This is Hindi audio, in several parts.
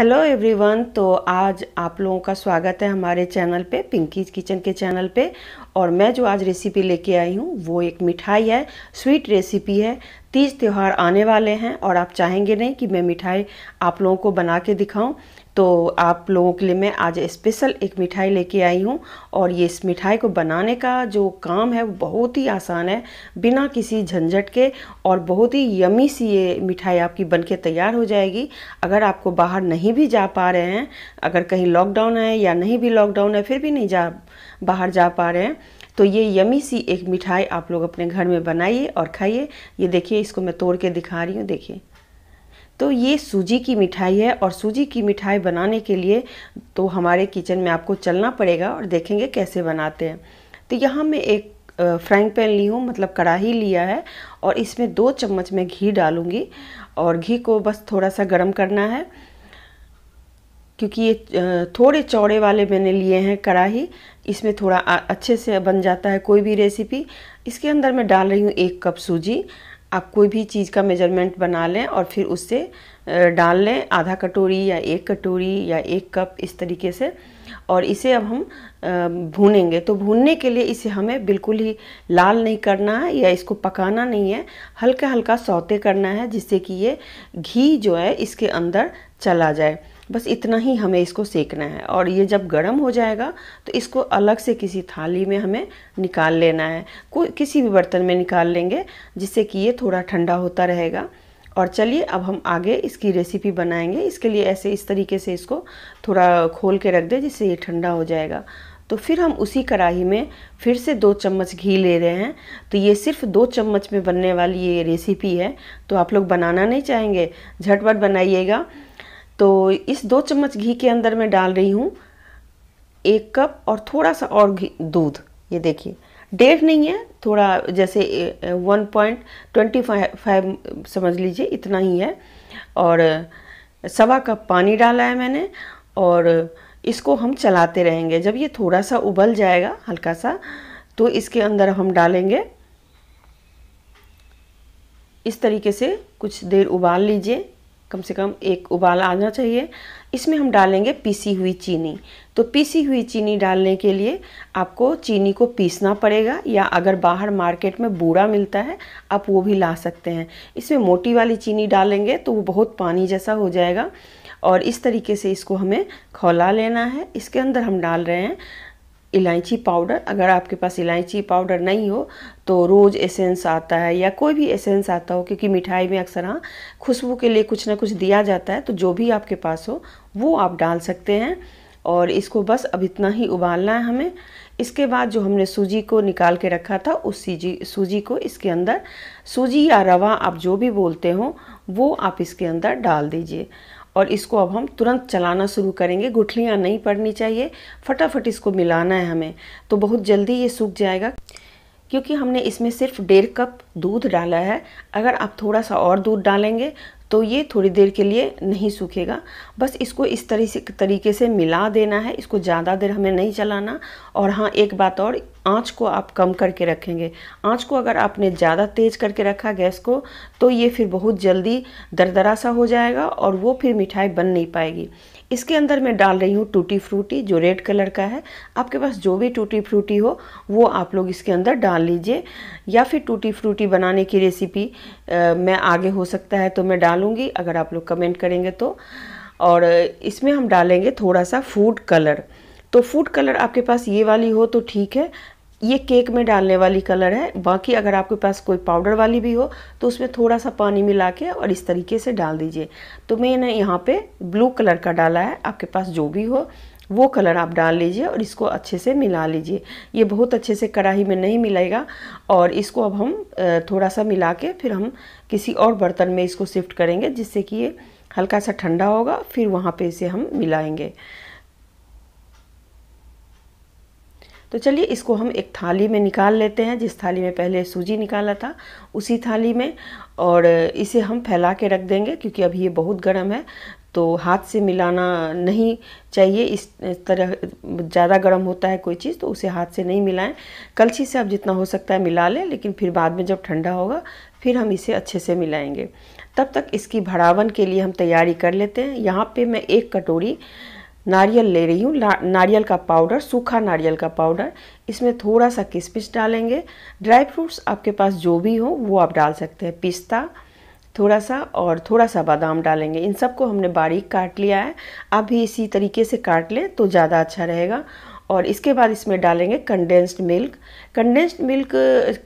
हेलो एवरीवन तो आज आप लोगों का स्वागत है हमारे चैनल पे पिंकी किचन के चैनल पे और मैं जो आज रेसिपी लेके आई हूँ वो एक मिठाई है स्वीट रेसिपी है तीज त्यौहार आने वाले हैं और आप चाहेंगे नहीं कि मैं मिठाई आप लोगों को बना के दिखाऊं तो आप लोगों के लिए मैं आज स्पेशल एक मिठाई लेके आई हूँ और ये इस मिठाई को बनाने का जो काम है वो बहुत ही आसान है बिना किसी झंझट के और बहुत ही यमी सी ये मिठाई आपकी बन के तैयार हो जाएगी अगर आपको बाहर नहीं भी जा पा रहे हैं अगर कहीं लॉकडाउन है या नहीं भी लॉकडाउन है फिर भी नहीं जा बाहर जा पा रहे हैं तो ये यमी सी एक मिठाई आप लोग अपने घर में बनाइए और खाइए ये देखिए इसको मैं तोड़ के दिखा रही हूँ देखिए तो ये सूजी की मिठाई है और सूजी की मिठाई बनाने के लिए तो हमारे किचन में आपको चलना पड़ेगा और देखेंगे कैसे बनाते हैं तो यहाँ मैं एक फ्राइंग पैन ली हूँ मतलब कढ़ाही लिया है और इसमें दो चम्मच मैं घी डालूँगी और घी को बस थोड़ा सा गर्म करना है क्योंकि ये थोड़े चौड़े वाले मैंने लिए हैं कढ़ाही इसमें थोड़ा अच्छे से बन जाता है कोई भी रेसिपी इसके अंदर मैं डाल रही हूँ एक कप सूजी आप कोई भी चीज़ का मेजरमेंट बना लें और फिर उससे डाल लें आधा कटोरी या एक कटोरी या एक कप इस तरीके से और इसे अब हम भूनेंगे तो भूनने के लिए इसे हमें बिल्कुल ही लाल नहीं करना है या इसको पकाना नहीं है हल्का हल्का सौते करना है जिससे कि ये घी जो है इसके अंदर चला जाए बस इतना ही हमें इसको सेकना है और ये जब गर्म हो जाएगा तो इसको अलग से किसी थाली में हमें निकाल लेना है कोई किसी भी बर्तन में निकाल लेंगे जिससे कि ये थोड़ा ठंडा होता रहेगा और चलिए अब हम आगे इसकी रेसिपी बनाएंगे इसके लिए ऐसे इस तरीके से इसको थोड़ा खोल के रख दें जिससे ये ठंडा हो जाएगा तो फिर हम उसी कढ़ाई में फिर से दो चम्मच घी ले रहे हैं तो ये सिर्फ दो चम्मच में बनने वाली ये रेसिपी है तो आप लोग बनाना नहीं चाहेंगे झटपट बनाइएगा तो इस दो चम्मच घी के अंदर मैं डाल रही हूँ एक कप और थोड़ा सा और घी दूध ये देखिए डेढ़ नहीं है थोड़ा जैसे वन पॉइंट ट्वेंटी फाइव समझ लीजिए इतना ही है और सवा कप पानी डाला है मैंने और इसको हम चलाते रहेंगे जब ये थोड़ा सा उबल जाएगा हल्का सा तो इसके अंदर हम डालेंगे इस तरीके से कुछ देर उबाल लीजिए कम से कम एक उबाल आना चाहिए इसमें हम डालेंगे पीसी हुई चीनी तो पीसी हुई चीनी डालने के लिए आपको चीनी को पीसना पड़ेगा या अगर बाहर मार्केट में बूरा मिलता है आप वो भी ला सकते हैं इसमें मोटी वाली चीनी डालेंगे तो वो बहुत पानी जैसा हो जाएगा और इस तरीके से इसको हमें खौला लेना है इसके अंदर हम डाल रहे हैं इलायची पाउडर अगर आपके पास इलायची पाउडर नहीं हो तो रोज़ एसेंस आता है या कोई भी एसेंस आता हो क्योंकि मिठाई में अक्सर हाँ खुशबू के लिए कुछ ना कुछ दिया जाता है तो जो भी आपके पास हो वो आप डाल सकते हैं और इसको बस अब इतना ही उबालना है हमें इसके बाद जो हमने सूजी को निकाल के रखा था उस सीजी सूजी को इसके अंदर सूजी या रवा आप जो भी बोलते हो वो आप इसके अंदर डाल दीजिए और इसको अब हम तुरंत चलाना शुरू करेंगे गुठलियाँ नहीं पड़नी चाहिए फटाफट इसको मिलाना है हमें तो बहुत जल्दी ये सूख जाएगा क्योंकि हमने इसमें सिर्फ डेढ़ कप दूध डाला है अगर आप थोड़ा सा और दूध डालेंगे तो ये थोड़ी देर के लिए नहीं सूखेगा बस इसको इस तरी से तरीके से मिला देना है इसको ज़्यादा देर हमें नहीं चलाना और हाँ एक बात और आँच को आप कम करके रखेंगे आँच को अगर आपने ज़्यादा तेज़ करके रखा गैस को तो ये फिर बहुत जल्दी दरदरा सा हो जाएगा और वो फिर मिठाई बन नहीं पाएगी इसके अंदर मैं डाल रही हूँ टूटी फ्रूटी जो रेड कलर का है आपके पास जो भी टूटी फ्रूटी हो वो आप लोग इसके अंदर डाल लीजिए या फिर टूटी फ्रूटी बनाने की रेसिपी मैं आगे हो सकता है तो मैं डालूँगी अगर आप लोग कमेंट करेंगे तो और इसमें हम डालेंगे थोड़ा सा फूड कलर तो फूड कलर आपके पास ये वाली हो तो ठीक है ये केक में डालने वाली कलर है बाकी अगर आपके पास कोई पाउडर वाली भी हो तो उसमें थोड़ा सा पानी मिला के और इस तरीके से डाल दीजिए तो मैंने यहाँ पे ब्लू कलर का डाला है आपके पास जो भी हो वो कलर आप डाल लीजिए और इसको अच्छे से मिला लीजिए ये बहुत अच्छे से कढ़ाई में नहीं मिलेगा और इसको अब हम थोड़ा सा मिला के फिर हम किसी और बर्तन में इसको शिफ्ट करेंगे जिससे कि ये हल्का सा ठंडा होगा फिर वहाँ पर इसे हम मिलाएँगे तो चलिए इसको हम एक थाली में निकाल लेते हैं जिस थाली में पहले सूजी निकाला था उसी थाली में और इसे हम फैला के रख देंगे क्योंकि अभी ये बहुत गर्म है तो हाथ से मिलाना नहीं चाहिए इस तरह ज़्यादा गर्म होता है कोई चीज़ तो उसे हाथ से नहीं मिलाएं कलछी से आप जितना हो सकता है मिला लें लेकिन फिर बाद में जब ठंडा होगा फिर हम इसे अच्छे से मिलाएंगे तब तक इसकी भरावन के लिए हम तैयारी कर लेते हैं यहाँ पे मैं एक कटोरी नारियल ले रही हूँ नारियल का पाउडर सूखा नारियल का पाउडर इसमें थोड़ा सा किशमिश डालेंगे ड्राई फ्रूट्स आपके पास जो भी हो वो आप डाल सकते हैं पिस्ता थोड़ा सा और थोड़ा सा बादाम डालेंगे इन सबको हमने बारीक काट लिया है आप भी इसी तरीके से काट लें तो ज़्यादा अच्छा रहेगा और इसके बाद इसमें डालेंगे कंडेंस्ड मिल्क कंडेंस्ड मिल्क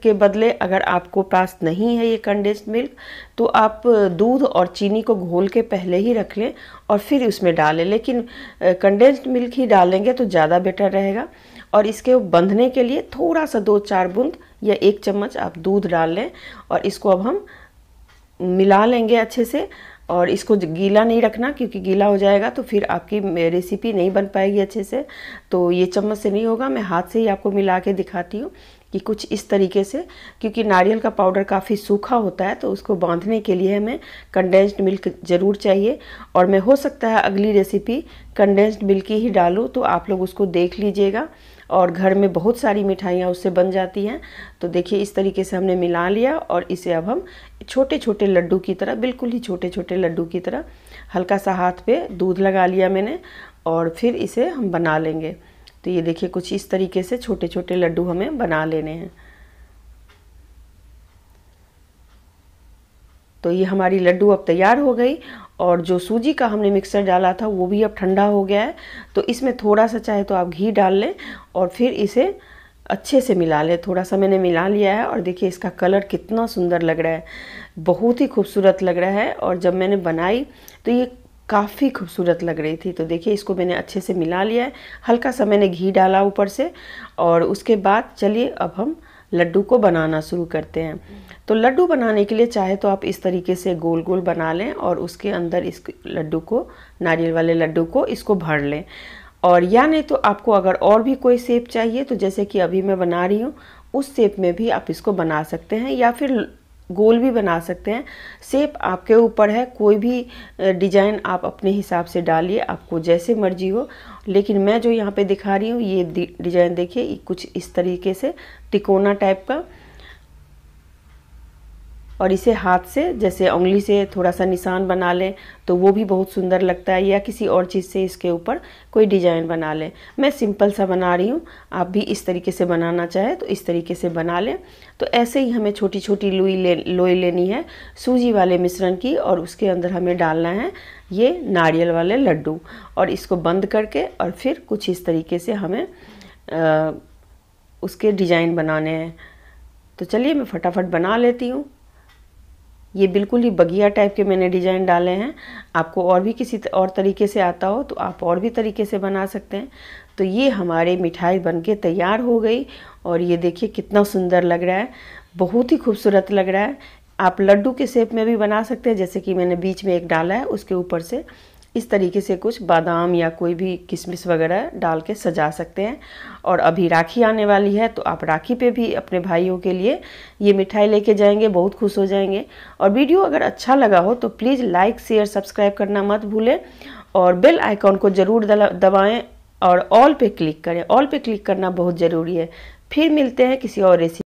के बदले अगर आपको पास नहीं है ये कंडेंस्ड मिल्क तो आप दूध और चीनी को घोल के पहले ही रख लें और फिर उसमें डालें लेकिन कंडेंस्ड मिल्क ही डालेंगे तो ज़्यादा बेटर रहेगा और इसके बंधने के लिए थोड़ा सा दो चार बूंद या एक चम्मच आप दूध डाल लें और इसको अब हम मिला लेंगे अच्छे से और इसको गीला नहीं रखना क्योंकि गीला हो जाएगा तो फिर आपकी रेसिपी नहीं बन पाएगी अच्छे से तो ये चम्मच से नहीं होगा मैं हाथ से ही आपको मिला के दिखाती हूँ कि कुछ इस तरीके से क्योंकि नारियल का पाउडर काफ़ी सूखा होता है तो उसको बांधने के लिए हमें कंडेंस्ड मिल्क ज़रूर चाहिए और मैं हो सकता है अगली रेसिपी कंडेंस्ड मिल्क ही डालूँ तो आप लोग उसको देख लीजिएगा और घर में बहुत सारी मिठाइयाँ उससे बन जाती हैं तो देखिए इस तरीके से हमने मिला लिया और इसे अब हम छोटे छोटे लड्डू की तरह बिल्कुल ही छोटे छोटे लड्डू की तरह हल्का सा हाथ पे दूध लगा लिया मैंने और फिर इसे हम बना लेंगे तो ये देखिए कुछ इस तरीके से छोटे छोटे लड्डू हमें बना लेने हैं तो ये हमारी लड्डू अब तैयार हो गई और जो सूजी का हमने मिक्सर डाला था वो भी अब ठंडा हो गया है तो इसमें थोड़ा सा चाहे तो आप घी डाल लें और फिर इसे अच्छे से मिला लें थोड़ा सा मैंने मिला लिया है और देखिए इसका कलर कितना सुंदर लग रहा है बहुत ही खूबसूरत लग रहा है और जब मैंने बनाई तो ये काफ़ी खूबसूरत लग रही थी तो देखिए इसको मैंने अच्छे से मिला लिया है हल्का सा मैंने घी डाला ऊपर से और उसके बाद चलिए अब हम लड्डू को बनाना शुरू करते हैं तो लड्डू बनाने के लिए चाहे तो आप इस तरीके से गोल गोल बना लें और उसके अंदर इस लड्डू को नारियल वाले लड्डू को इसको भर लें और या नहीं तो आपको अगर और भी कोई सेप चाहिए तो जैसे कि अभी मैं बना रही हूँ उस सेप में भी आप इसको बना सकते हैं या फिर गोल भी बना सकते हैं सेप आपके ऊपर है कोई भी डिजाइन आप अपने हिसाब से डालिए आपको जैसे मर्जी हो लेकिन मैं जो यहाँ पे दिखा रही हूँ ये डिजाइन देखिए कुछ इस तरीके से तिकोना टाइप का और इसे हाथ से जैसे उंगली से थोड़ा सा निशान बना लें तो वो भी बहुत सुंदर लगता है या किसी और चीज़ से इसके ऊपर कोई डिज़ाइन बना लें मैं सिंपल सा बना रही हूँ आप भी इस तरीके से बनाना चाहें तो इस तरीके से बना लें तो ऐसे ही हमें छोटी छोटी लोई ले लोई लेनी है सूजी वाले मिश्रण की और उसके अंदर हमें डालना है ये नारियल वाले लड्डू और इसको बंद करके और फिर कुछ इस तरीके से हमें आ, उसके डिज़ाइन बनाने हैं तो चलिए मैं फटाफट बना लेती हूँ ये बिल्कुल ही बगिया टाइप के मैंने डिज़ाइन डाले हैं आपको और भी किसी और तरीके से आता हो तो आप और भी तरीके से बना सकते हैं तो ये हमारे मिठाई बनके तैयार हो गई और ये देखिए कितना सुंदर लग रहा है बहुत ही खूबसूरत लग रहा है आप लड्डू के शेप में भी बना सकते हैं जैसे कि मैंने बीच में एक डाला है उसके ऊपर से इस तरीके से कुछ बादाम या कोई भी किशमिश वगैरह डाल के सजा सकते हैं और अभी राखी आने वाली है तो आप राखी पे भी अपने भाइयों के लिए ये मिठाई लेके जाएंगे बहुत खुश हो जाएंगे और वीडियो अगर अच्छा लगा हो तो प्लीज़ लाइक शेयर सब्सक्राइब करना मत भूलें और बेल आइकॉन को ज़रूर दबाएँ और ऑल पे क्लिक करें ऑल पे क्लिक करना बहुत ज़रूरी है फिर मिलते हैं किसी और रेसिपी